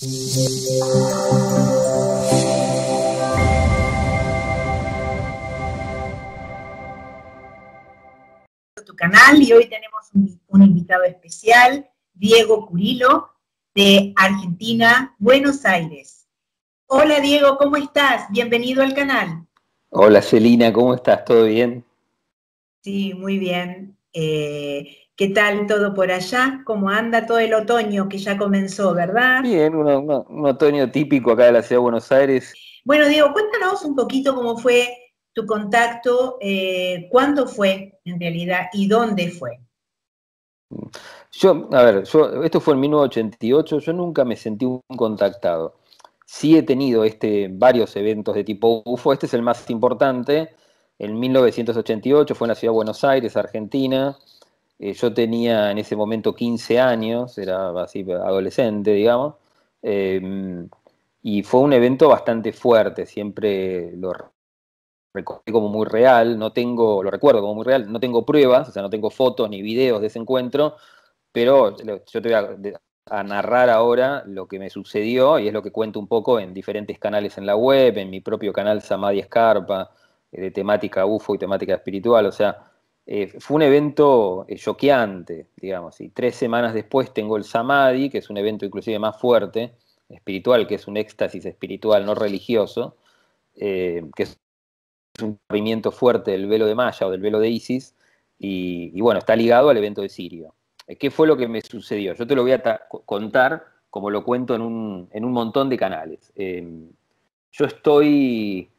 Tu canal y hoy tenemos un, invitado especial, Diego Curilo, de Argentina, Buenos Aires. Hola Diego, ¿cómo estás? Bienvenido al canal. Hola Celina, ¿cómo estás? ¿Todo bien? Sí, muy bien. Eh, ¿Qué tal todo por allá? ¿Cómo anda todo el otoño que ya comenzó, verdad? Bien, un, otoño típico acá de la ciudad de Buenos Aires. Bueno, Diego, cuéntanos un poquito cómo fue tu contacto, eh, cuándo fue en realidad y dónde fue. Yo, a ver, esto fue en 1988, yo nunca me sentí un contactado. Sí he tenido este, varios eventos de tipo UFO, este es el más importante, en 1988 fue en la ciudad de Buenos Aires, Argentina, eh, yo tenía en ese momento 15 años, era así adolescente, digamos, em, y fue un evento bastante fuerte, siempre lo recogí como muy real, no tengo, lo recuerdo como muy real, no tengo pruebas, o sea, no tengo fotos ni videos de ese encuentro, pero yo te voy a, narrar ahora lo que me sucedió y es lo que cuento un poco en diferentes canales en la web, en mi propio canal Samadhi Escarpa, eh, de temática UFO y temática espiritual, o sea, eh, fue un evento eh, choqueante, digamos, y tres semanas después tengo el Samadhi, que es un evento inclusive más fuerte, espiritual, que es un éxtasis espiritual, no religioso, eh, que es un movimiento fuerte del velo de Maya o del velo de Isis, y, bueno, está ligado al evento de Sirio. ¿Qué fue lo que me sucedió? Yo te lo voy a contar como lo cuento en un, montón de canales. Em, yo estoy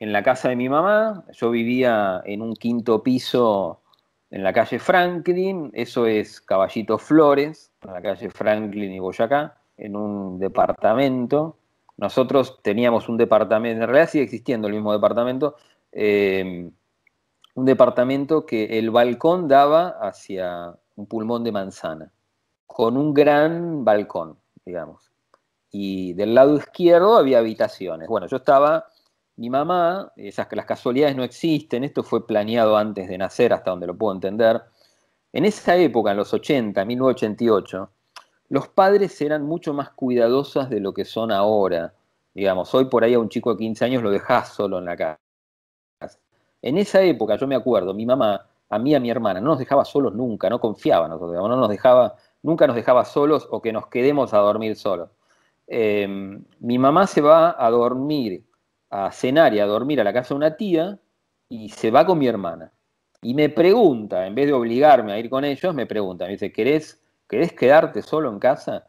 en la casa de mi mamá, yo vivía en un quinto piso en la calle Franklin, eso es Caballito Flores, en la calle Franklin y Boyacá, en un departamento. Nosotros teníamos un departamento, en realidad sigue existiendo el mismo departamento, eh, un departamento que el balcón daba hacia un pulmón de manzana, con un gran balcón, digamos. Y del lado izquierdo había habitaciones. Bueno, yo estaba mi mamá, esas, las casualidades no existen, esto fue planeado antes de nacer, hasta donde lo puedo entender. En esa época, en los 80, 1988, los padres eran mucho más cuidadosos de lo que son ahora. Digamos, hoy por ahí a un chico de 15 años lo dejas solo en la casa. En esa época, yo me acuerdo, mi mamá, a mí y a mi hermana, no nos dejaba solos nunca, no confiaba nosotros, no nos dejaba, nunca nos dejaba solos o que nos quedemos a dormir solos. Eh, mi mamá se va a dormir a cenar y a dormir a la casa de una tía y se va con mi hermana. Y me pregunta, en vez de obligarme a ir con ellos, me pregunta, me dice, ¿querés, ¿querés quedarte solo en casa?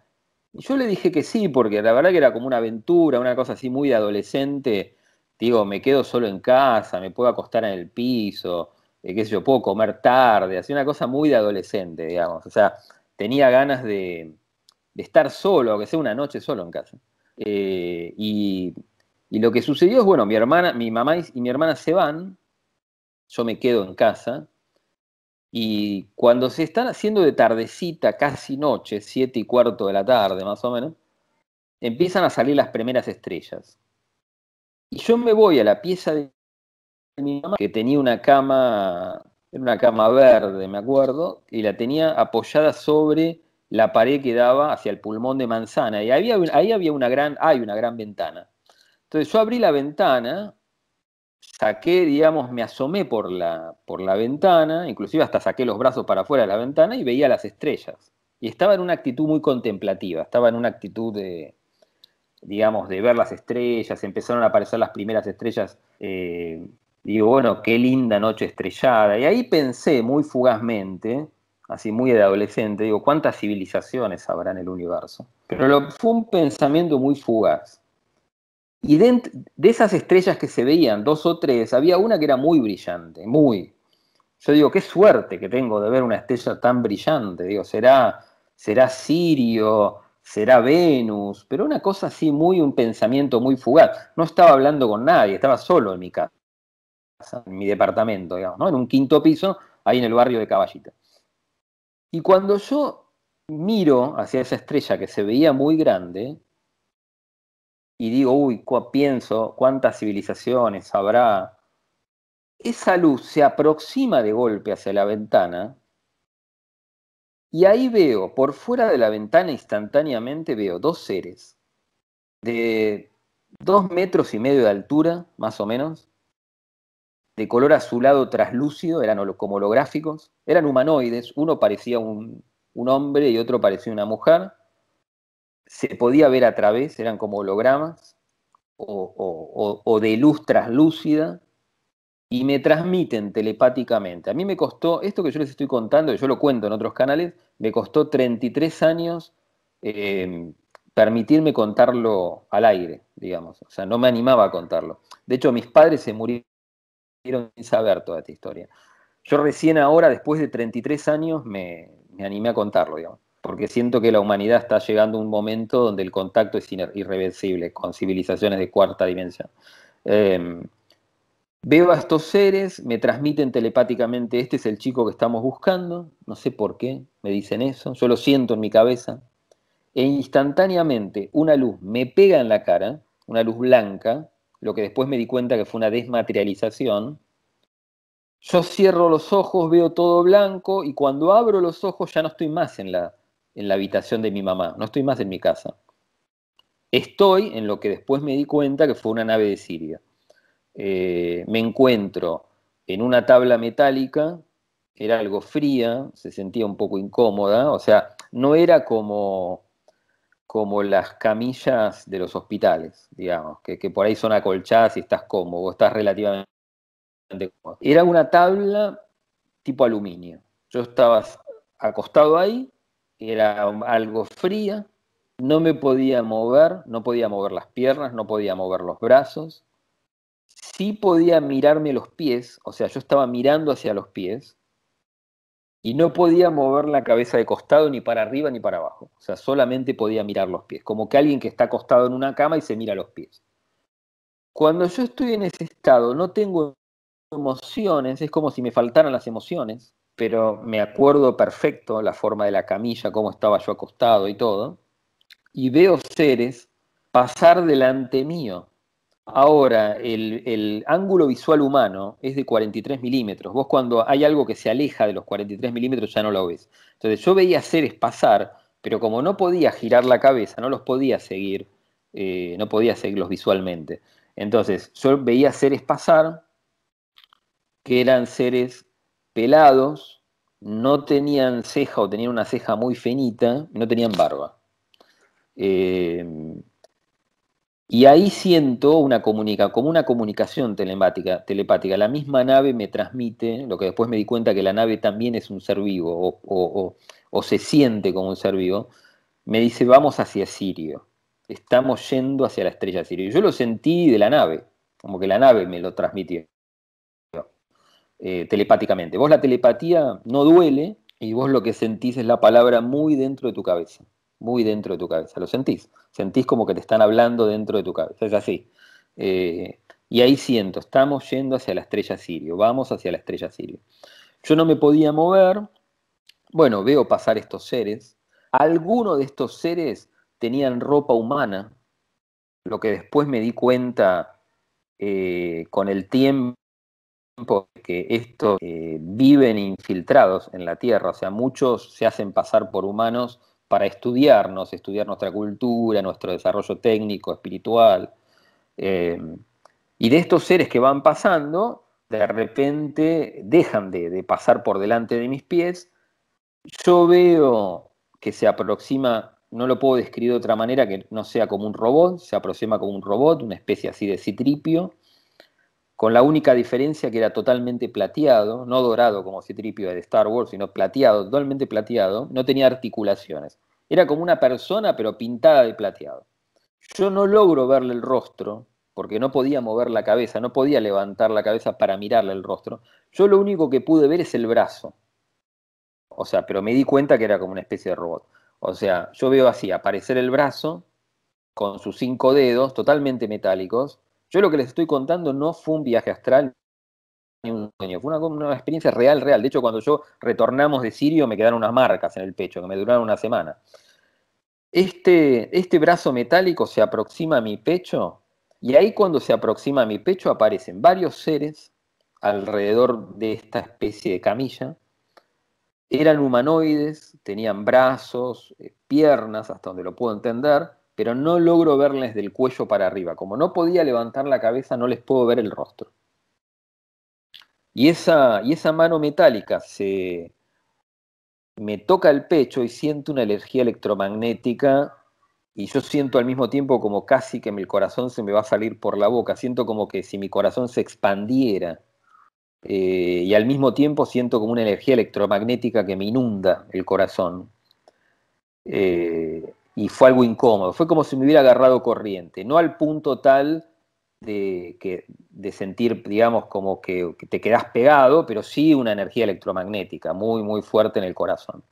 Y yo le dije que sí, porque la verdad que era como una aventura, una cosa así muy de adolescente. Digo, me quedo solo en casa, me puedo acostar en el piso, eh, qué sé yo, puedo comer tarde, así una cosa muy de adolescente, digamos. O sea, tenía ganas de, estar solo, que sea una noche solo en casa. Eh, y y lo que sucedió es, bueno, mi hermana, mi mamá y mi hermana se van, yo me quedo en casa, y cuando se están haciendo de tardecita, casi noche, siete y cuarto de la tarde más o menos, empiezan a salir las primeras estrellas. Y yo me voy a la pieza de mi mamá, que tenía una cama, era una cama verde, me acuerdo, y la tenía apoyada sobre la pared que daba hacia el pulmón de manzana. Y ahí había, ahí había una gran, hay una gran ventana. Entonces yo abrí la ventana, saqué, digamos, me asomé por la, por la ventana, inclusive hasta saqué los brazos para afuera de la ventana y veía las estrellas. Y estaba en una actitud muy contemplativa, estaba en una actitud de, digamos, de ver las estrellas, empezaron a aparecer las primeras estrellas. Eh, digo, bueno, qué linda noche estrellada. Y ahí pensé muy fugazmente, así muy de adolescente, digo, ¿cuántas civilizaciones habrá en el universo? Pero lo, fue un pensamiento muy fugaz. Y de, esas estrellas que se veían, dos o tres, había una que era muy brillante, muy. Yo digo, qué suerte que tengo de ver una estrella tan brillante. Digo, será, será Sirio, será Venus, pero una cosa así, muy un pensamiento muy fugaz. No estaba hablando con nadie, estaba solo en mi casa, en mi departamento, digamos, ¿no? en un quinto piso, ahí en el barrio de Caballita. Y cuando yo miro hacia esa estrella que se veía muy grande, y digo, uy, pienso, ¿cuántas civilizaciones habrá? Esa luz se aproxima de golpe hacia la ventana y ahí veo, por fuera de la ventana instantáneamente veo dos seres de dos metros y medio de altura, más o menos, de color azulado traslúcido, eran como holográficos, eran humanoides, uno parecía un hombre y otro parecía una mujer se podía ver a través, eran como hologramas o, de luz traslúcida y me transmiten telepáticamente. A mí me costó, esto que yo les estoy contando, que yo lo cuento en otros canales, me costó 33 años em, permitirme contarlo al aire, digamos. O sea, no me animaba a contarlo. De hecho, mis padres se murieron sin saber toda esta historia. Yo recién ahora, después de 33 años, me, me animé a contarlo, digamos porque siento que la humanidad está llegando a un momento donde el contacto es irreversible con civilizaciones de cuarta dimensión. Em, veo a estos seres, me transmiten telepáticamente, este es el chico que estamos buscando, no sé por qué me dicen eso, yo lo siento en mi cabeza, e instantáneamente una luz me pega en la cara, una luz blanca, lo que después me di cuenta que fue una desmaterialización, yo cierro los ojos, veo todo blanco y cuando abro los ojos ya no estoy más en la en la habitación de mi mamá, no estoy más en mi casa. Estoy en lo que después me di cuenta que fue una nave de Siria. Eh, me encuentro en una tabla metálica, era algo fría, se sentía un poco incómoda, o sea, no era como, como las camillas de los hospitales, digamos, que, que por ahí son acolchadas y estás cómodo, estás relativamente cómodo. Era una tabla tipo aluminio. Yo estaba acostado ahí era algo fría, no me podía mover, no podía mover las piernas, no podía mover los brazos, sí podía mirarme los pies, o sea, yo estaba mirando hacia los pies y no podía mover la cabeza de costado ni para arriba ni para abajo, o sea, solamente podía mirar los pies, como que alguien que está acostado en una cama y se mira los pies. Cuando yo estoy en ese estado, no tengo emociones, es como si me faltaran las emociones, pero me acuerdo perfecto la forma de la camilla, cómo estaba yo acostado y todo, y veo seres pasar delante mío. Ahora, el, ángulo visual humano es de 43 milímetros. Vos cuando hay algo que se aleja de los 43 milímetros ya no lo ves. Entonces yo veía seres pasar, pero como no podía girar la cabeza, no los podía seguir, eh, no podía seguirlos visualmente. Entonces yo veía seres pasar que eran seres pelados, no tenían ceja o tenían una ceja muy finita, no tenían barba. Eh, y ahí siento una comunica, como una comunicación telemática, telepática. La misma nave me transmite, lo que después me di cuenta que la nave también es un ser vivo o, o se siente como un ser vivo, me dice vamos hacia Sirio, estamos yendo hacia la estrella Sirio. Yo lo sentí de la nave, como que la nave me lo transmitió. Eh, telepáticamente. Vos la telepatía no duele y vos lo que sentís es la palabra muy dentro de tu cabeza, muy dentro de tu cabeza, lo sentís, sentís como que te están hablando dentro de tu cabeza, es así. Eh, y ahí siento, estamos yendo hacia la estrella Sirio, vamos hacia la estrella Sirio. Yo no me podía mover, bueno, veo pasar estos seres, algunos de estos seres tenían ropa humana, lo que después me di cuenta eh, con el tiempo porque que estos eh, viven infiltrados en la Tierra, o sea, muchos se hacen pasar por humanos para estudiarnos, estudiar nuestra cultura, nuestro desarrollo técnico, espiritual. Eh, y de estos seres que van pasando, de repente dejan de, de pasar por delante de mis pies. Yo veo que se aproxima no lo puedo describir de otra manera que no sea como un robot, se aproxima como un robot, una especie así de citripio, con la única diferencia que era totalmente plateado, no dorado como tripio de Star Wars, sino plateado, totalmente plateado, no tenía articulaciones. Era como una persona, pero pintada de plateado. Yo no logro verle el rostro, porque no podía mover la cabeza, no podía levantar la cabeza para mirarle el rostro. Yo lo único que pude ver es el brazo. O sea, pero me di cuenta que era como una especie de robot. O sea, yo veo así aparecer el brazo con sus cinco dedos totalmente metálicos, yo lo que les estoy contando no fue un viaje astral ni un sueño, fue una, experiencia real, real. De hecho, cuando yo retornamos de Sirio me quedaron unas marcas en el pecho que me duraron una semana. Este, este brazo metálico se aproxima a mi pecho y ahí cuando se aproxima a mi pecho aparecen varios seres alrededor de esta especie de camilla. Eran humanoides, tenían brazos, eh, piernas, hasta donde lo puedo entender, pero no logro verles del cuello para arriba. Como no podía levantar la cabeza, no les puedo ver el rostro. Y esa, y esa mano metálica se me toca el pecho y siento una energía electromagnética y yo siento al mismo tiempo como casi que mi corazón se me va a salir por la boca, siento como que si mi corazón se expandiera eh, y al mismo tiempo siento como una energía electromagnética que me inunda el corazón. Eh, y fue algo incómodo. Fue como si me hubiera agarrado corriente, no al punto tal de, que, de sentir, digamos, como que, te quedas pegado, pero sí una energía electromagnética muy, muy fuerte en el corazón.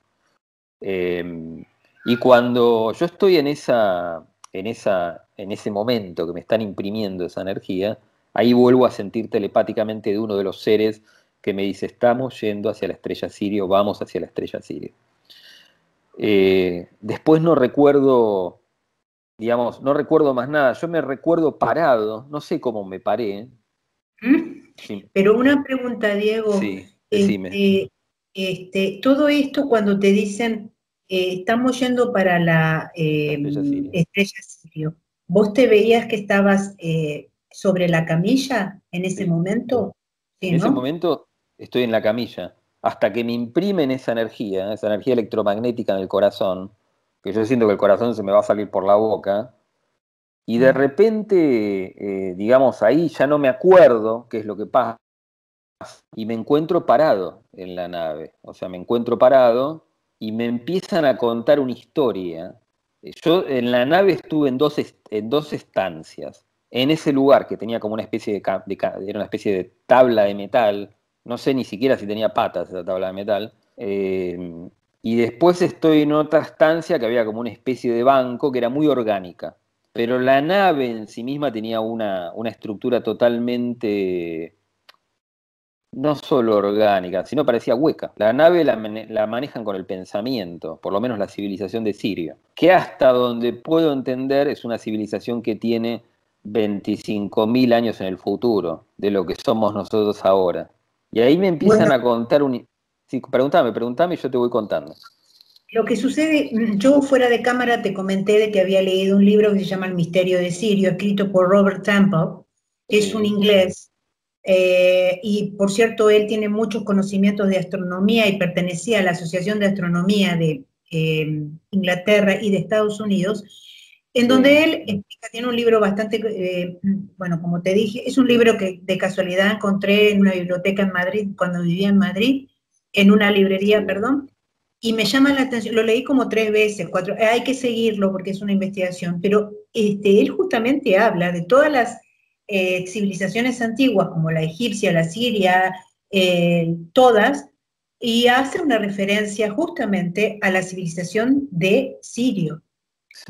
Em, y cuando yo estoy en, esa, en, esa, en ese momento que me están imprimiendo esa energía, ahí vuelvo a sentir telepáticamente de uno de los seres que me dice, estamos yendo hacia la estrella Sirio, vamos hacia la estrella Sirio. Eh, después no recuerdo, digamos, no recuerdo más nada. Yo me recuerdo parado, no sé cómo me paré. ¿Mm? Pero una pregunta, Diego. Este, este, todo esto cuando te dicen eh, estamos yendo para la eh, estrella, Sirio. ¿Vos te veías que estabas sobre la camilla en ese momento? en ese momento estoy en la camilla hasta que me imprimen esa energía, esa energía electromagnética en el corazón, que yo siento que el corazón se me va a salir por la boca, y de mm. repente, eh, digamos, ahí ya no me acuerdo qué es lo que pasa, y me encuentro parado en la nave, o sea, me encuentro parado y me empiezan a contar una historia. Eh, yo en la nave estuve en dos, estancias. En ese lugar que tenía como una especie de, de era una especie de tabla de metal no sé ni siquiera si tenía patas esa tabla de metal. Eh, y después estoy en otra estancia que había como una especie de banco que era muy orgánica. Pero la nave en sí misma tenía una, estructura totalmente no solo orgánica, sino parecía hueca. La nave la, manejan con el pensamiento, por lo menos la civilización de Siria, que hasta donde puedo entender es una civilización que tiene 25.000 años en el futuro de lo que somos nosotros ahora. Y ahí me empiezan a contar un... Sí, pregúntame, pregúntame y yo te voy contando. Lo que sucede, mm, yo fuera de cámara te comenté de que había leído un libro que se llama El misterio de Sirio, escrito por Robert Temple, es un inglés, eh, y por cierto, él tiene muchos conocimientos de astronomía y pertenecía a la Asociación de Astronomía de em, Inglaterra y de Estados Unidos, en donde él explica, tiene un libro bastante, eh, bueno, como te dije, es un libro que de casualidad encontré en una biblioteca en Madrid, cuando vivía en Madrid, en una librería, perdón, y me llama la atención, lo leí como tres veces, cuatro, eh, hay que seguirlo porque es una investigación, pero este, él justamente habla de todas las eh, civilizaciones antiguas, como la egipcia, la siria, todas, y hace una referencia justamente a la civilización de Sirio,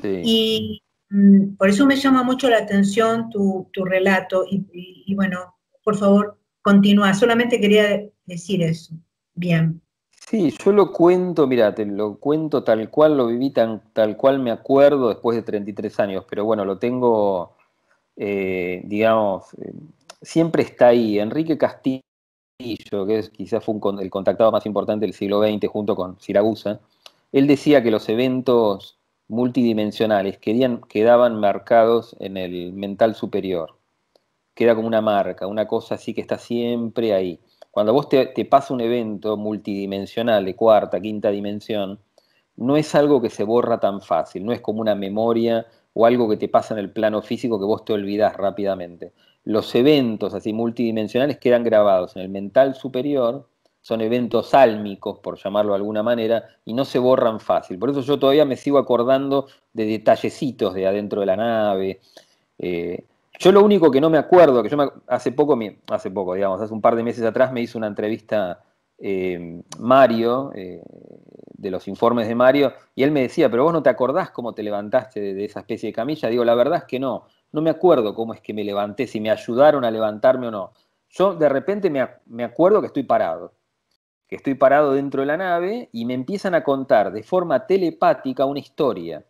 y mm, por eso me llama mucho la atención tu, relato y, bueno, por favor, continúa. Solamente quería decir eso. Bien. Sí, yo lo cuento, mira, te lo cuento tal cual lo viví, tal cual me acuerdo después de 33 años, pero bueno, lo tengo, eh, digamos, eh, siempre está ahí. Enrique Castillo, que es, quizás fue el contactado más importante del siglo XX junto con Siragusa, él decía que los eventos multidimensionales quedaban marcados en el mental superior. Queda como una marca, una cosa así que está siempre ahí. Cuando vos te, pasa un evento multidimensional de cuarta, quinta dimensión, no es algo que se borra tan fácil, no es como una memoria o algo que te pasa en el plano físico que vos te olvidás rápidamente. Los eventos así multidimensionales quedan grabados en el mental superior son eventos álmicos, por llamarlo de alguna manera, y no se borran fácil. Por eso yo todavía me sigo acordando de detallecitos de adentro de la nave. Eh, yo lo único que no me acuerdo, que yo hace poco, hace poco, digamos, hace un par de meses atrás me hizo una entrevista eh, Mario, eh, de los informes de Mario, y él me decía, pero vos no te acordás cómo te levantaste de, esa especie de camilla. Digo, la verdad es que no, no me acuerdo cómo es que me levanté, si me ayudaron a levantarme o no. Yo de repente me acuerdo que estoy parado, que estoy parado dentro de la nave y me empiezan a contar de forma telepática una historia.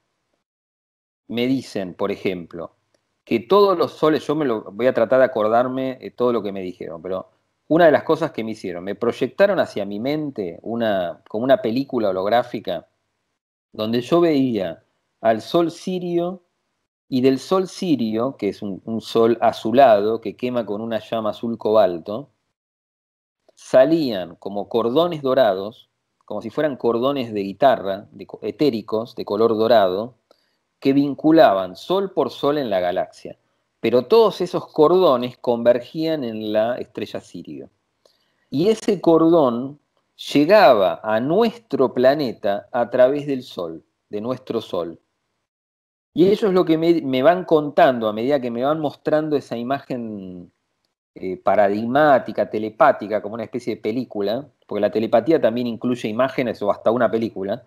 Me dicen, por ejemplo, que todos los soles, yo me lo voy a tratar de acordarme de todo lo que me dijeron, pero una de las cosas que me hicieron, me proyectaron hacia mi mente una, como una película holográfica donde yo veía al sol sirio y del sol sirio, que es un sol azulado que quema con una llama azul cobalto, salían como cordones dorados, como si fueran cordones de guitarra, etéricos, de color dorado, que vinculaban sol por sol en la galaxia. Pero todos esos cordones convergían en la estrella Sirio. Y ese cordón llegaba a nuestro planeta a través del Sol, de nuestro Sol. Y ellos lo que me, van contando a medida que me van mostrando esa imagen eh, paradigmática, telepática, como una especie de película, porque la telepatía también incluye imágenes o hasta una película.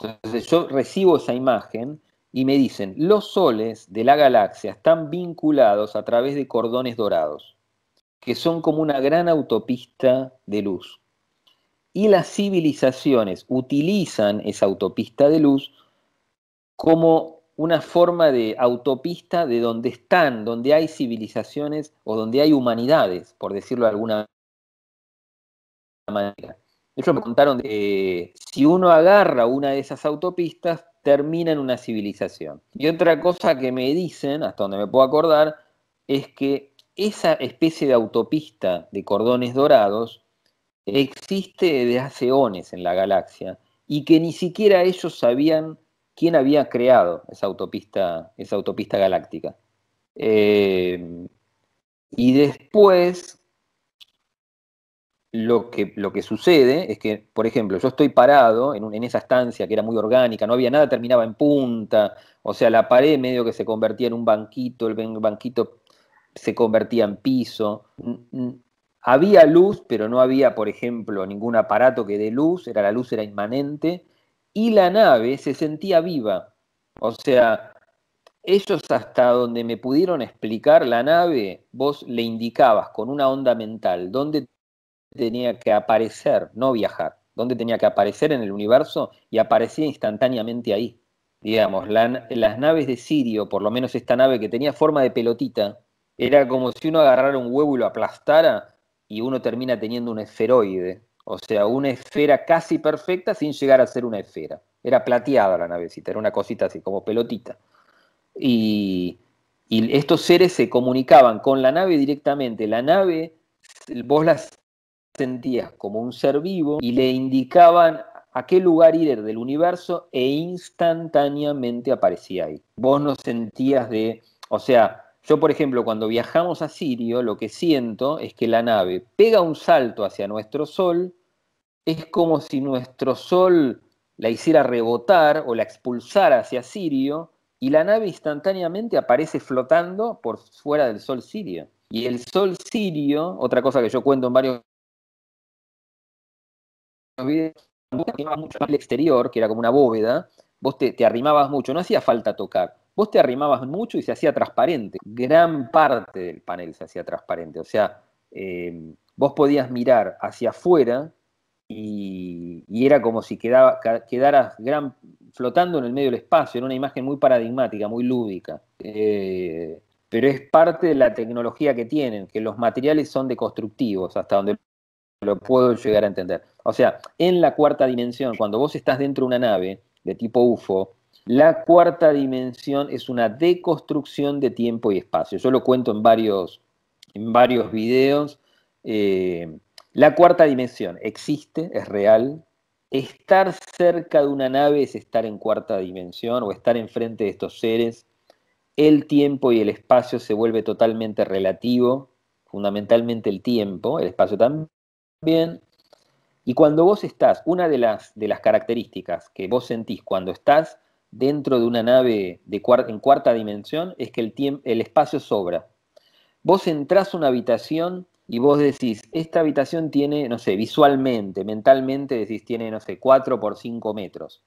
Entonces yo recibo esa imagen y me dicen, los soles de la galaxia están vinculados a través de cordones dorados, que son como una gran autopista de luz. Y las civilizaciones utilizan esa autopista de luz como una forma de autopista de donde están, donde hay civilizaciones o donde hay humanidades, por decirlo de alguna manera. Ellos me contaron que si uno agarra una de esas autopistas, termina en una civilización. Y otra cosa que me dicen, hasta donde me puedo acordar, es que esa especie de autopista de cordones dorados existe desde hace eones en la galaxia y que ni siquiera ellos sabían quién había creado esa autopista, esa autopista galáctica. Eh, y después, lo que, sucede es que, por ejemplo, yo estoy parado en, en, esa estancia que era muy orgánica, no había nada, terminaba en punta, o sea, la pared medio que se convertía en un banquito, el banquito se convertía en piso. Había luz, pero no había, por ejemplo, ningún aparato que dé luz, era, la luz era inmanente, y la nave se sentía viva. O sea, ellos hasta donde me pudieron explicar la nave, vos le indicabas con una onda mental dónde tenía que aparecer, no viajar, dónde tenía que aparecer en el universo y aparecía instantáneamente ahí. Digamos, las naves de Sirio, por lo menos esta nave que tenía forma de pelotita, era como si uno agarrara un huevo y lo aplastara y uno termina teniendo un esferoide o sea, una esfera casi perfecta sin llegar a ser una esfera. Era plateada la navecita, era una cosita así, como pelotita. Y, estos seres se comunicaban con la nave directamente. La nave, vos la sentías como un ser vivo y le indicaban a qué lugar ir del universo e instantáneamente aparecía ahí. Vos no sentías de, o sea, yo, por ejemplo, cuando viajamos a Sirio, lo que siento es que la nave pega un salto hacia nuestro Sol, es como si nuestro Sol la hiciera rebotar o la expulsara hacia Sirio, y la nave instantáneamente aparece flotando por fuera del Sol sirio. Y el Sol sirio, otra cosa que yo cuento en varios videos, mucho el exterior, que era como una bóveda, vos te, te arrimabas mucho, no hacía falta tocar vos te arrimabas mucho y se hacía transparente. Gran parte del panel se hacía transparente. O sea, em, vos podías mirar hacia afuera y, era como si quedaras gran, flotando en el medio del espacio. Era una imagen muy paradigmática, muy lúdica. Eh, pero es parte de la tecnología que tienen, que los materiales son deconstructivos, hasta donde lo puedo llegar a entender. O sea, en la cuarta dimensión, cuando vos estás dentro de una nave de tipo UFO, la cuarta dimensión es una deconstrucción de tiempo y espacio. Yo lo cuento en varios, en varios videos. Eh, la cuarta dimensión existe, es real. Estar cerca de una nave es estar en cuarta dimensión o estar enfrente de estos seres. El tiempo y el espacio se vuelve totalmente relativo, fundamentalmente el tiempo, el espacio también. Y cuando vos estás, una de las, de las características que vos sentís cuando estás dentro de una nave en cuarta dimensión es que el, el espacio sobra. Vos entrás a una habitación y vos decís, esta habitación tiene, no sé, visualmente, mentalmente decís, tiene, no sé, 4 por 5 metros.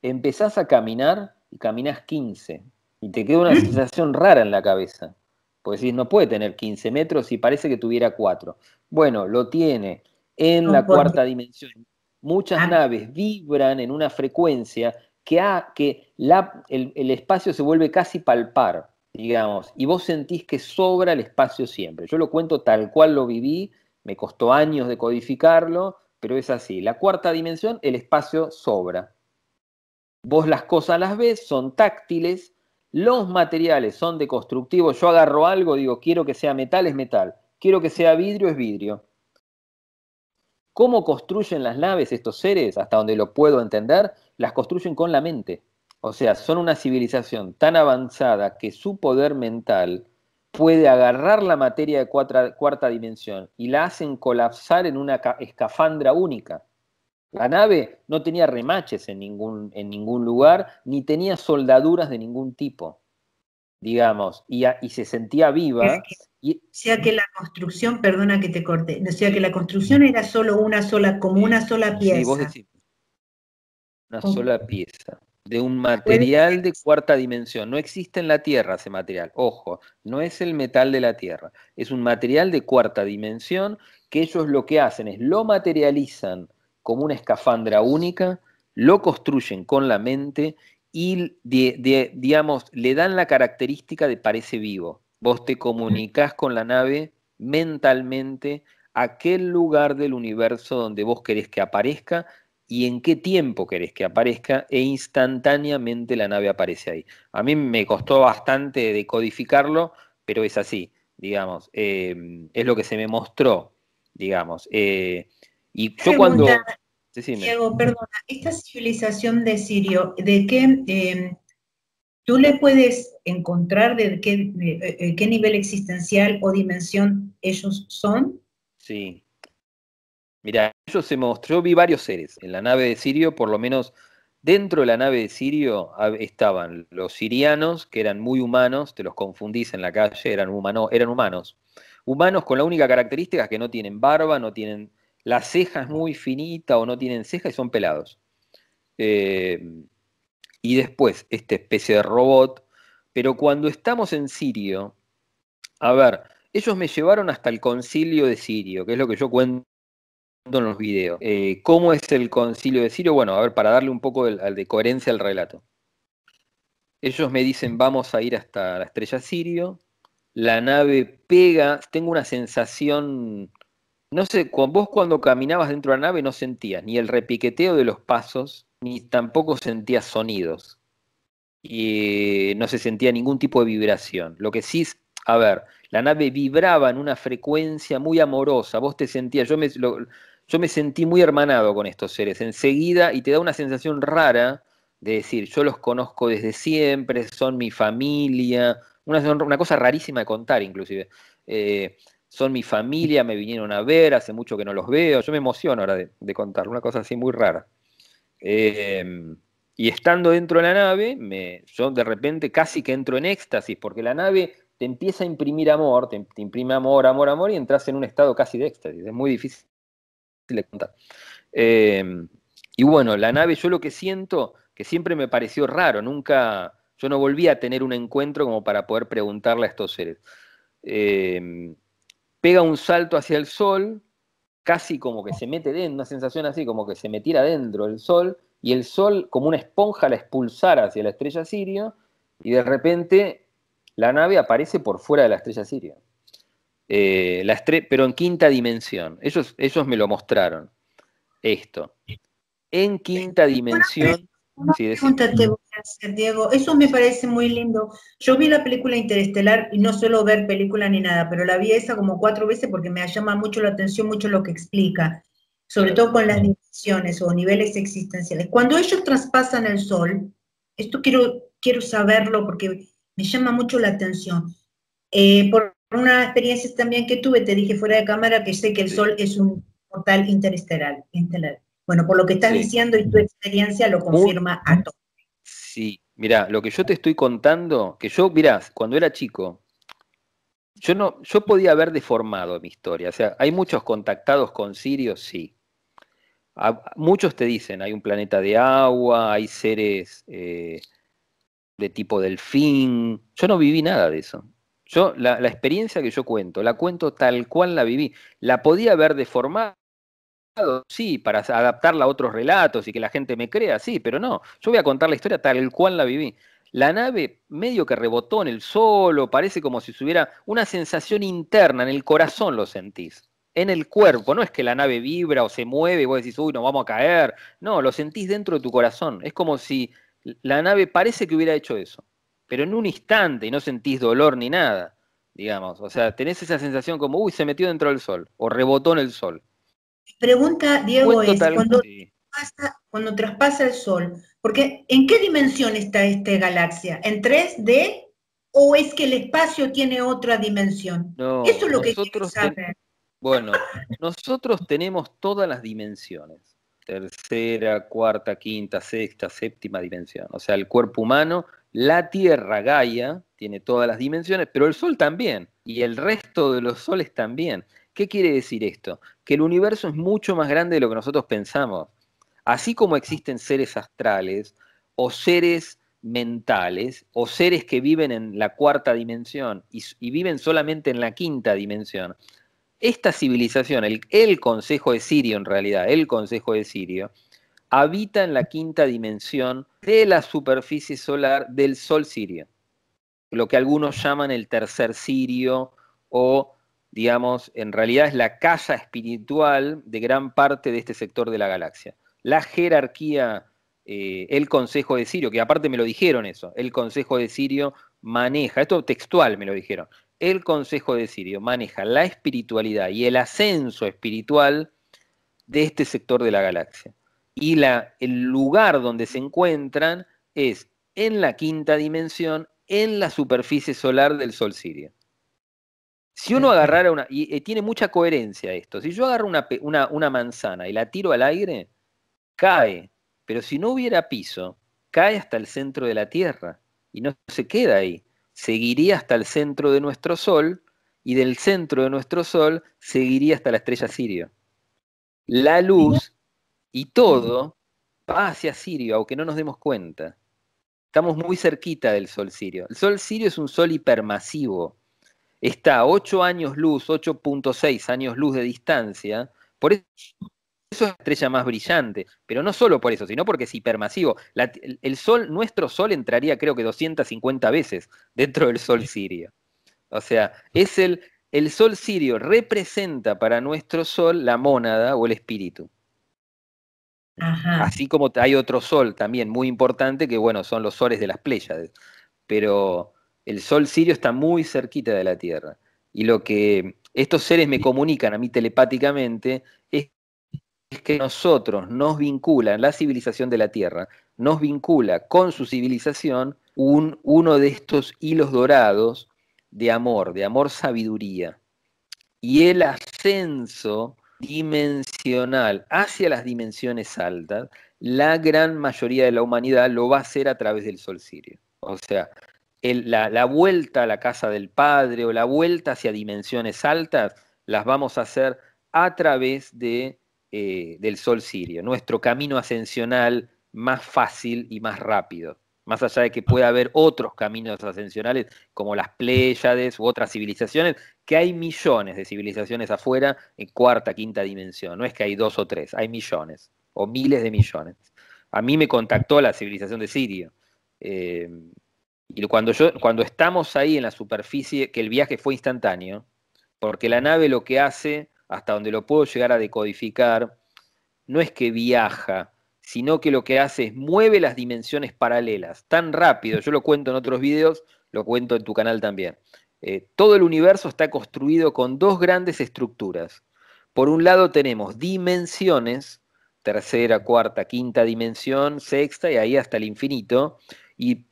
Empezás a caminar y caminás 15. Y te queda una mm. sensación rara en la cabeza. Pues decís, no puede tener 15 metros y parece que tuviera 4. Bueno, lo tiene en la cuarta dimensión. Muchas ah. naves vibran en una frecuencia que, que la, el, el, espacio se vuelve casi palpar, digamos, y vos sentís que sobra el espacio siempre. Yo lo cuento tal cual lo viví, me costó años de codificarlo, pero es así. La cuarta dimensión, el espacio sobra. Vos las cosas las ves, son táctiles, los materiales son de constructivo. Yo agarro algo, digo, quiero que sea metal, es metal. Quiero que sea vidrio, es vidrio. ¿Cómo construyen las naves estos seres? Hasta donde lo puedo entender, las construyen con la mente. O sea, son una civilización tan avanzada que su poder mental puede agarrar la materia de cuarta, dimensión y la hacen colapsar en una escafandra única. La nave no tenía remaches en ningún, en ningún lugar, ni tenía soldaduras de ningún tipo, digamos, y se sentía viva o sea que la construcción, perdona que te corte, o sea que la construcción era solo una sola, como una sola pieza. una sola pieza de un material de cuarta dimensión. No existe en la Tierra ese material. Ojo, no es el metal de la Tierra. Es un material de cuarta dimensión que ellos lo que hacen es lo materializan como una escafandra única, lo construyen con la mente y, digamos, le dan la característica de parece vivo. Vos te comunicas con la nave mentalmente aquel lugar del universo donde vos querés que aparezca y en qué tiempo querés que aparezca e instantáneamente la nave aparece ahí. A mí me costó bastante decodificarlo, pero es así, digamos, em, es lo que se me mostró, digamos. Eh, y yo cuando... Diego, perdona, esta civilización de Sirio, ¿de qué... Em, Tú le puedes encontrar de eh, eh, qué, nivel existencial o dimensión ellos son. Sí. Mira, ellos se mostró, vi varios seres en la nave de Sirio, por lo menos dentro de la nave de Sirio estaban los sirianos, que eran muy humanos, te los confundís en la calle, eran, humanos, eran humanos. Humanos con la única característica que no tienen barba, no tienen las cejas muy finita o no tienen ceja y son pelados. Eh, y después esta especie de robot. Pero cuando estamos en Sirio, a ver, ellos me llevaron hasta el concilio de Sirio, que es lo que yo cuento en los videos. Eh, ¿Cómo es el concilio de Sirio? Bueno, a ver, para darle un poco de, de coherencia al relato. Ellos me dicen, vamos a ir hasta la estrella Sirio, la nave pega, tengo una sensación, no sé, vos cuando caminabas dentro de la nave no sentías ni el repiqueteo de los pasos, ni tampoco sentía sonidos. Y eh, no se sentía ningún tipo de vibración. Lo que sí, es a ver, la nave vibraba en una frecuencia muy amorosa. Vos te sentías, yo me, yo me sentí muy hermanado con estos seres enseguida y te da una sensación rara de decir, yo los conozco desde siempre, son mi familia, una, una cosa rarísima de contar inclusive. Eh, son mi familia, me vinieron a ver, hace mucho que no los veo, yo me emociono ahora de, de contar, una cosa así muy rara. Em, y estando dentro de la nave, me, yo de repente casi que entro en éxtasis, porque la nave te empieza a imprimir amor, te, imprime amor, amor, amor, y entras en un estado casi de éxtasis. Es muy difícil de contar. Em, y bueno, la nave, yo lo que siento, que siempre me pareció raro, nunca, yo no volví a tener un encuentro como para poder preguntarle a estos seres. Em, pega un salto hacia el sol, casi como que se mete dentro, una sensación así, como que se metiera dentro el Sol, y el Sol como una esponja la expulsara hacia la estrella Sirio, y de repente la nave aparece por fuera de la estrella Sirio. Eh, la pero en quinta dimensión. Ellos, ellos me lo mostraron, esto. En quinta dimensión... Gracias, Diego. Eso me parece muy lindo. Yo vi la película Interestelar y no suelo ver película ni nada, pero la vi esa como cuatro veces porque me llama mucho la atención, mucho lo que explica, sobre todo con las dimensiones o niveles existenciales. Cuando ellos traspasan el sol, esto quiero, quiero saberlo porque me llama mucho la atención. Eh, por una experiencia también que tuve, te dije fuera de cámara que sé que el sol es un portal interestelar. Bueno, por lo que estás diciendo y tu experiencia lo confirma a todos. Sí, mira, lo que yo te estoy contando, que yo, mirá, cuando era chico, yo no, yo podía haber deformado mi historia. O sea, hay muchos contactados con Sirio, sí. Ah, muchos te dicen, hay un planeta de agua, hay seres eh, de tipo delfín. Yo no viví nada de eso. Yo, la, la, experiencia que yo cuento, la cuento tal cual la viví. La podía haber deformado, sí, para adaptarla a otros relatos y que la gente me crea, sí, pero no, yo voy a contar la historia tal cual la viví. La nave medio que rebotó en el sol, parece como si hubiera una sensación interna, en el corazón lo sentís, en el cuerpo, no es que la nave vibra o se mueve y vos decís, uy, nos vamos a caer, no, lo sentís dentro de tu corazón, es como si la nave parece que hubiera hecho eso, pero en un instante y no sentís dolor ni nada, digamos, o sea, tenés esa sensación como, uy, se metió dentro del sol o rebotó en el sol. Mi pregunta, Diego, es cuando, traspasa, el Sol, porque ¿en qué dimensión está esta galaxia? ¿En 3D o es que el espacio tiene otra dimensión? Eso es lo que quiero saber. Bueno, nosotros tenemos todas las dimensiones. Tercera, cuarta, quinta, sexta, séptima dimensión. O sea, el cuerpo humano, la Tierra, Gaia, tiene todas las dimensiones, pero el Sol también. Y el resto de los soles también. ¿Qué quiere decir esto? que el universo es mucho más grande de lo que nosotros pensamos. Así como existen seres astrales o seres mentales o seres que viven en la cuarta dimensión y, viven solamente en la quinta dimensión, esta civilización, el, el, Consejo de Sirio en realidad, el Consejo de Sirio, habita en la quinta dimensión de la superficie solar del Sol sirio, lo que algunos llaman el tercer sirio o digamos, en realidad es la casa espiritual de gran parte de este sector de la galaxia. La jerarquía, eh, el Consejo de Sirio, que aparte me lo dijeron eso, el Consejo de Sirio maneja, esto textual me lo dijeron, el Consejo de Sirio maneja la espiritualidad y el ascenso espiritual de este sector de la galaxia. Y la, el lugar donde se encuentran es en la quinta dimensión, en la superficie solar del Sol Sirio. Si uno este. agarrara una. Y, eh, tiene mucha coherencia esto. Si yo agarro una, una, manzana y la tiro al aire, cae. Pero si no hubiera piso, cae hasta el centro de la Tierra. Y no se queda ahí. Seguiría hasta el centro de nuestro Sol. Y del centro de nuestro Sol seguiría hasta la estrella Sirio. La luz y mm. todo va hacia Sirio, aunque no nos demos cuenta. Estamos muy cerquita del Sol Sirio. El Sol Sirio es un Sol hipermasivo está a 8 años luz, 8.6 años luz de distancia, por eso es la estrella más brillante, pero no solo por eso, sino porque es hipermasivo. La, el, sol, nuestro sol entraría creo que 250 veces dentro del sol sirio. O sea, es el, el sol sirio representa para nuestro sol la mónada o el espíritu. Así como hay otro sol también muy importante, que bueno, son los soles de las Pléyades. Pero el sol sirio está muy cerquita de la Tierra. Y lo que estos seres me comunican a mí telepáticamente es que nosotros nos vinculan, la civilización de la Tierra, nos vincula con su civilización un, uno de estos hilos dorados de amor, de amor-sabiduría. Y el ascenso dimensional hacia las dimensiones altas, la gran mayoría de la humanidad lo va a hacer a través del sol sirio. O sea, la, vuelta a la casa del Padre o la vuelta hacia dimensiones altas, las vamos a hacer a través de eh, del sol sirio, nuestro camino ascensional más fácil y más rápido. Más allá de que pueda haber otros caminos ascensionales, como las Pléyades u otras civilizaciones, que hay millones de civilizaciones afuera en cuarta, quinta dimensión. No es que hay dos o tres, hay millones o miles de millones. A mí me contactó la civilización de Sirio. Eh, y cuando, yo, cuando estamos ahí en la superficie, que el viaje fue instantáneo, porque la nave lo que hace, hasta donde lo puedo llegar a decodificar, no es que viaja, sino que lo que hace es mueve las dimensiones paralelas tan rápido. Yo lo cuento en otros videos, lo cuento en tu canal también. Eh, todo el universo está construido con dos grandes estructuras. Por un lado tenemos dimensiones, tercera, cuarta, quinta dimensión, sexta y ahí hasta el infinito. y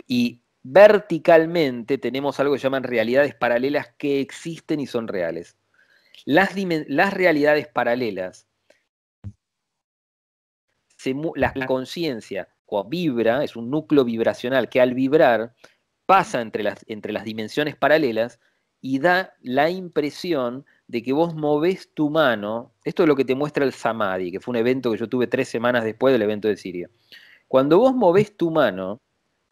verticalmente tenemos algo que llaman realidades paralelas que existen y son reales. Las, realidades paralelas, la, conciencia vibra, es un núcleo vibracional que al vibrar pasa entre las, entre las dimensiones paralelas y da la impresión de que vos movés tu mano. Esto es lo que te muestra el Samadhi, que fue un evento que yo tuve tres semanas después del evento de Siria. Cuando vos movés tu mano,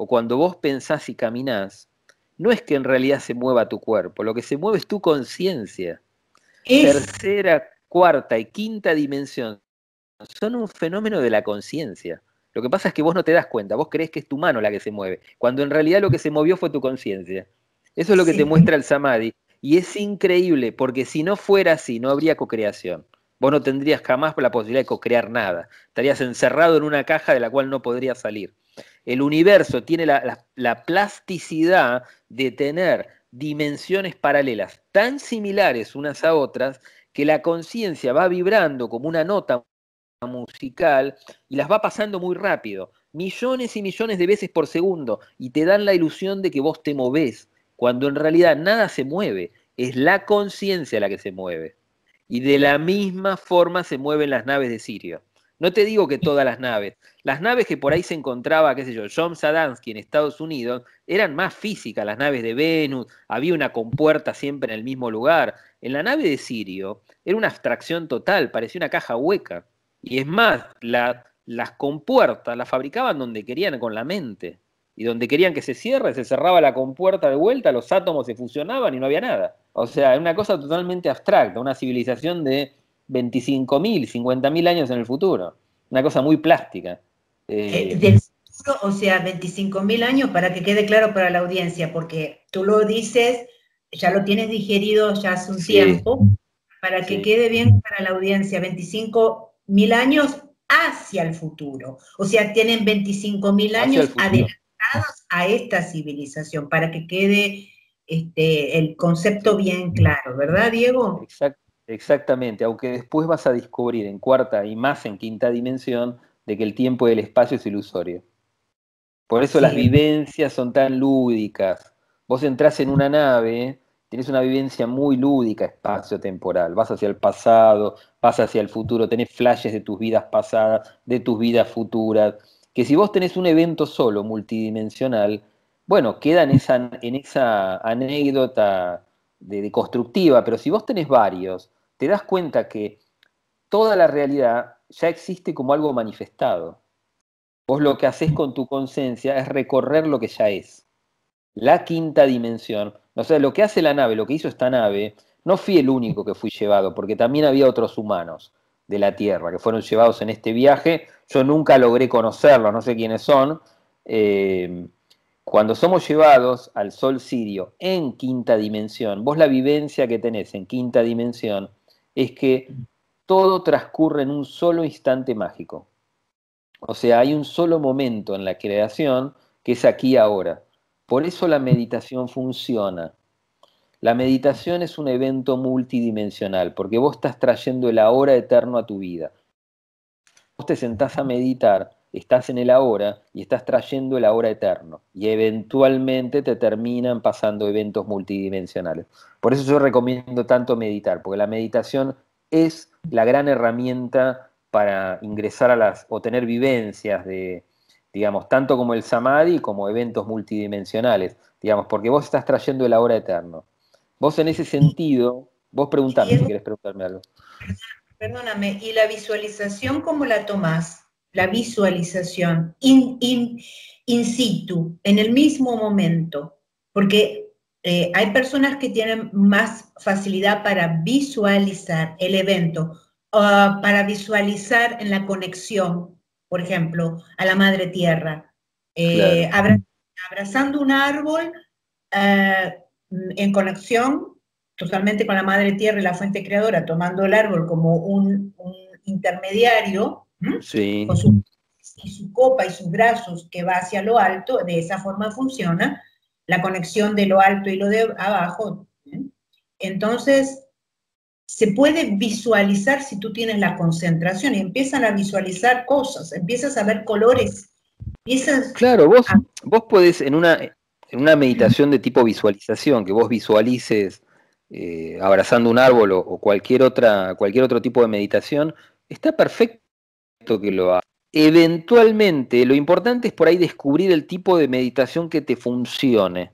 o cuando vos pensás y caminás, no es que en realidad se mueva tu cuerpo, lo que se mueve es tu conciencia. Tercera, cuarta y quinta dimensión son un fenómeno de la conciencia. Lo que pasa es que vos no te das cuenta, vos crees que es tu mano la que se mueve, cuando en realidad lo que se movió fue tu conciencia. Eso es lo que te muestra el samadhi. Y es increíble, porque si no fuera así, no habría co-creación. Vos no tendrías jamás la posibilidad de co-crear nada. Estarías encerrado en una caja de la cual no podrías salir el universo tiene la, plasticidad de tener dimensiones paralelas tan similares unas a otras que la conciencia va vibrando como una nota musical y las va pasando muy rápido, millones y millones de veces por segundo, y te dan la ilusión de que vos te movés, cuando en realidad nada se mueve, es la conciencia la que se mueve. Y de la misma forma se mueven las naves de Sirio. No te digo que todas las naves. Las naves que por ahí se encontraba, qué sé yo, John Sadansky en Estados Unidos, eran más físicas, las naves de Venus, había una compuerta siempre en el mismo lugar. En la nave de Sirio era una abstracción total, parecía una caja hueca. Y es más, las compuertas las fabricaban donde querían con la mente. Y donde querían que se cierre, se cerraba la compuerta de vuelta, los átomos se fusionaban y no había nada. O sea, era una cosa totalmente abstracta, una civilización de 25.000, 50.000 años en el futuro. Una cosa muy plástica. Eh, eh, del futuro, o sea, 25.000 años, para que quede claro para la audiencia, porque tú lo dices, ya lo tienes digerido ya hace un tiempo, para que quede bien para la audiencia, 25.000 años hacia el futuro. O sea, tienen 25.000 años adelantados a esta civilización, para que quede este, el concepto bien claro, ¿verdad, Diego? Exacto. Exactamente, aunque después vas a descubrir en cuarta y más en quinta dimensión de que el tiempo y el espacio es ilusorio. Por eso las vivencias son tan lúdicas. Vos entrás en una nave, tenés una vivencia muy lúdica espacio-temporal. Vas hacia el pasado, vas hacia el futuro, tenés flashes de tus vidas pasadas, de tus vidas futuras. Que si vos tenés un evento solo, multidimensional, bueno, queda en esa, en esa anécdota de constructiva, pero si vos tenés varios, te das cuenta que toda la realidad ya existe como algo manifestado. Vos lo que haces con tu conciencia es recorrer lo que ya es. La quinta dimensión. O sea, lo que hace la nave, lo que hizo esta nave, no fui el único que fui llevado, porque también había otros humanos de la Tierra que fueron llevados en este viaje. Yo nunca logré conocerlos, no sé quiénes son. Eh, cuando somos llevados al Sol Sirio en quinta dimensión, vos la vivencia que tenés en quinta dimensión es que todo transcurre en un solo instante mágico. O sea, hay un solo momento en la creación que es aquí ahora. Por eso la meditación funciona. La meditación es un evento multidimensional, porque vos estás trayendo el ahora eterno a tu vida. Vos te sentás a meditar estás en el ahora y estás trayendo el ahora eterno y eventualmente te terminan pasando eventos multidimensionales. Por eso yo recomiendo tanto meditar, porque la meditación es la gran herramienta para ingresar a las o tener vivencias de, digamos, tanto como el samadhi como eventos multidimensionales, digamos, porque vos estás trayendo el ahora eterno. Vos en ese sentido, vos preguntame si querés preguntarme algo. Perdóname, ¿y la visualización cómo la tomás? la visualización in, in, situ, en el mismo momento, porque eh, hay personas que tienen más facilidad para visualizar el evento, para visualizar en la conexión, por ejemplo, a la madre tierra. Eh, abrazando un árbol eh, en conexión totalmente con la madre tierra y la fuente creadora, tomando el árbol como un intermediario ¿Mm? su, y su copa y sus brazos que va hacia lo alto, de esa forma funciona la conexión de lo alto y lo de abajo. ¿eh? Entonces, se puede visualizar si tú tienes la concentración y empiezan a visualizar cosas, empiezas a ver colores. Empiezas claro, vos, vos podés en una, una meditación de tipo visualización, que vos visualices eh, abrazando un árbol o, cualquier, otra, cualquier otro tipo de meditación, está perfecto que lo haga, Eventualmente, lo importante es por ahí descubrir el tipo de meditación que te funcione.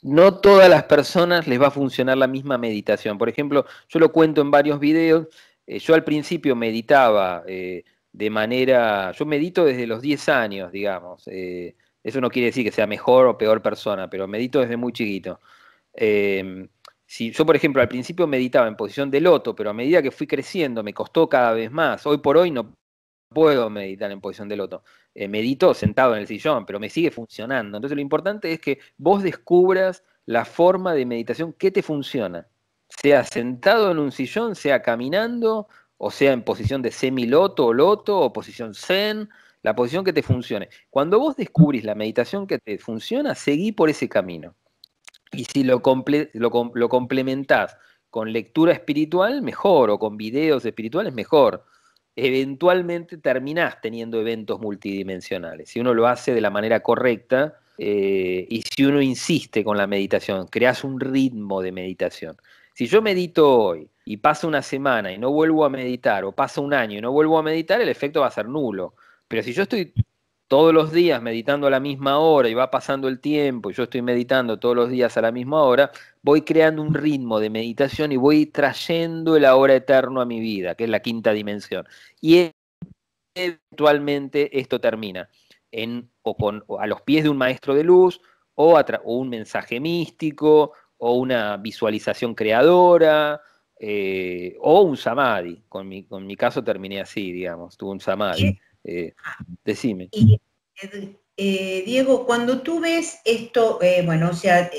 No todas las personas les va a funcionar la misma meditación. Por ejemplo, yo lo cuento en varios videos. Eh, yo al principio meditaba eh, de manera, yo medito desde los 10 años, digamos. Eh, eso no quiere decir que sea mejor o peor persona, pero medito desde muy chiquito. Em, si yo, por ejemplo, al principio meditaba en posición de loto, pero a medida que fui creciendo me costó cada vez más. Hoy por hoy no puedo meditar en posición de loto. Eh, medito sentado en el sillón, pero me sigue funcionando. Entonces lo importante es que vos descubras la forma de meditación que te funciona. Sea sentado en un sillón, sea caminando, o sea en posición de semiloto o loto, o posición zen, la posición que te funcione. Cuando vos descubrís la meditación que te funciona, seguí por ese camino. Y si lo, lo, lo complementás con lectura espiritual, mejor, o con videos espirituales, mejor eventualmente terminás teniendo eventos multidimensionales. Si uno lo hace de la manera correcta eh, y si uno insiste con la meditación, creas un ritmo de meditación. Si yo medito hoy y pasa una semana y no vuelvo a meditar, o pasa un año y no vuelvo a meditar, el efecto va a ser nulo. Pero si yo estoy todos los días meditando a la misma hora y va pasando el tiempo, y yo estoy meditando todos los días a la misma hora, voy creando un ritmo de meditación y voy trayendo el ahora eterno a mi vida, que es la quinta dimensión. Y eventualmente esto termina en, o con, a los pies de un maestro de luz o, un mensaje místico o una visualización creadora. Eh, o un samadhi, con mi, con mi caso terminé así, digamos, tuve un samadhi. Eh, ah. decime. Eh, Diego, cuando tú ves esto, eh, bueno, o sea,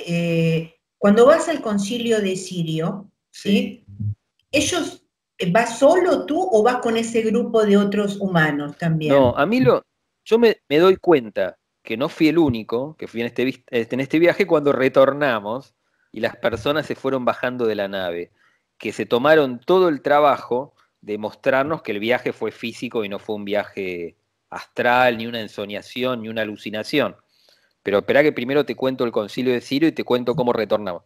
cuando vas al concilio de Sirio, ¿sí? sí. ellos vas solo tú o vas con ese grupo de otros humanos también? No, a mí lo, yo me, doy cuenta que no fui el único que fui en este, este, en este viaje cuando retornamos y las personas se fueron bajando de la nave, que se tomaron todo el trabajo demostrarnos que el viaje fue físico y no fue un viaje astral, ni una ensoñación, ni una alucinación. Pero espera que primero te cuento el concilio de Ciro y te cuento cómo retornamos.